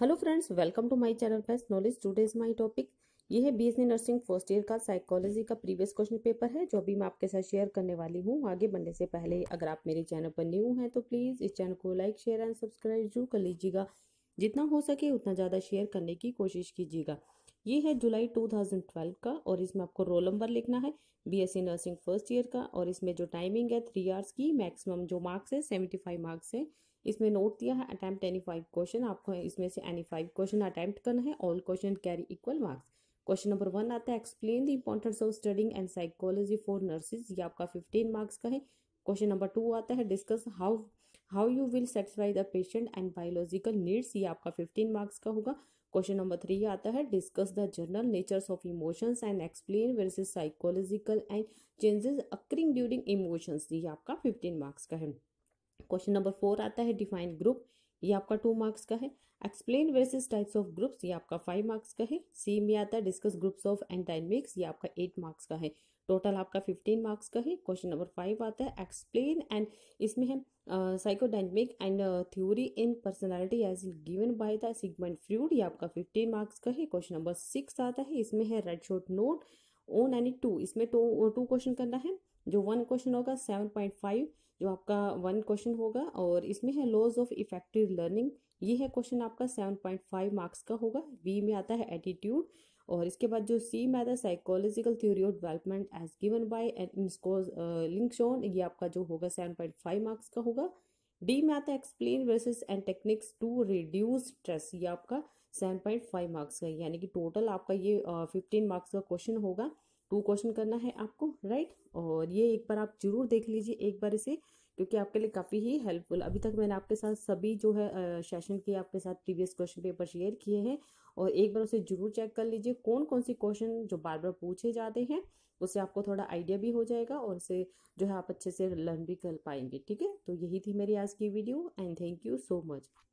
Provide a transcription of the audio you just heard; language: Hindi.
hello friends welcome to my channel best knowledge today's my topic ये है B nursing e first year का साइकोलॉजी का प्रीवियस क्वेश्चन पेपर है जो अभी मैं आपके साथ शेयर करने वाली हूँ आगे बढ़ने से पहले अगर आप मेरे चैनल पर न्यू हैं तो प्लीज़ इस चैनल को लाइक शेयर एंड सब्सक्राइब जरूर कर लीजिएगा जितना हो सके उतना ज़्यादा शेयर करने की कोशिश कीजिएगा ये है जुलाई 2012 का और इसमें आपको रोल नंबर लिखना है बीएससी नर्सिंग फर्स्ट ईयर का और इसमें जो टाइमिंग है थ्री आवर्स की मैक्सिमम जो मार्क्स है सेवेंटी फाइव मार्क्स है इसमें नोट दिया है अटैम्प्ट एनी फाइव क्वेश्चन आपको इसमें से एनी फाइव क्वेश्चन अटैम्प्ट करना है all question carry equal marks question number one आता है explain the importance of studying and psychology for nurses ये आपका फिफ्टीन मार्क्स का है क्वेश्चन नंबर टू आता है discuss how how you will satisfy the patient and biological needs ये आपका फिफ्टीन मार्क्स का होगा क्वेश्चन नंबर थ्री आता है discuss the general natures of emotions and explain where psychological and changes occurring during emotions ये आपका फिफ्टीन मार्क्स का है क्वेश्चन नंबर फोर आता है डिफाइन ग्रुप ये आपका टू मार्क्स का है explain various types of groups ये आपका फाइव मार्क्स का है सी में आता है डिस्कस ग्रुप्स ऑफ एंटाइनमिक्स ये आपका एट मार्क्स का है टोटल आपका फिफ्टीन मार्क्स का है क्वेश्चन नंबर फाइव आता है एक्सप्लेन एंड इसमें है psychodynamic and theory in personality as given by the Sigmund Freud ये आपका फिफ्टीन मार्क्स का है क्वेश्चन नंबर सिक्स आता है इसमें है read short note on and two इसमें टू टू क्वेश्चन करना है जो वन क्वेश्चन होगा सेवन पॉइंट फाइव जो आपका वन क्वेश्चन होगा और इसमें है लॉज ऑफ इफेक्टिव लर्निंग ये है क्वेश्चन आपका सेवन पॉइंट फाइव मार्क्स का होगा बी में आता है एटीट्यूड और इसके बाद जो सी में आता है psychological theory of development as given by link shown ये आपका जो होगा सेवन पॉइंट फाइव मार्क्स का होगा डी में आता है explain versus and techniques to reduce stress ये आपका सेवन पॉइंट फाइव मार्क्स का यानी कि टोटल आपका ये फिफ्टीन uh, मार्क्स का क्वेश्चन होगा टू क्वेश्चन करना है आपको राइट और ये एक बार आप जरूर देख लीजिए एक बार इसे क्योंकि आपके लिए काफ़ी ही हेल्पफुल अभी तक मैंने आपके साथ सभी जो है सेशन के आपके साथ प्रीवियस क्वेश्चन पेपर शेयर किए हैं और एक बार उसे जरूर चेक कर लीजिए कौन कौन से क्वेश्चन जो बार बार पूछे जाते हैं उससे आपको थोड़ा आइडिया भी हो जाएगा और उसे जो है आप अच्छे से लर्न भी कर पाएंगे ठीक है तो यही थी मेरी आज की video and thank you so much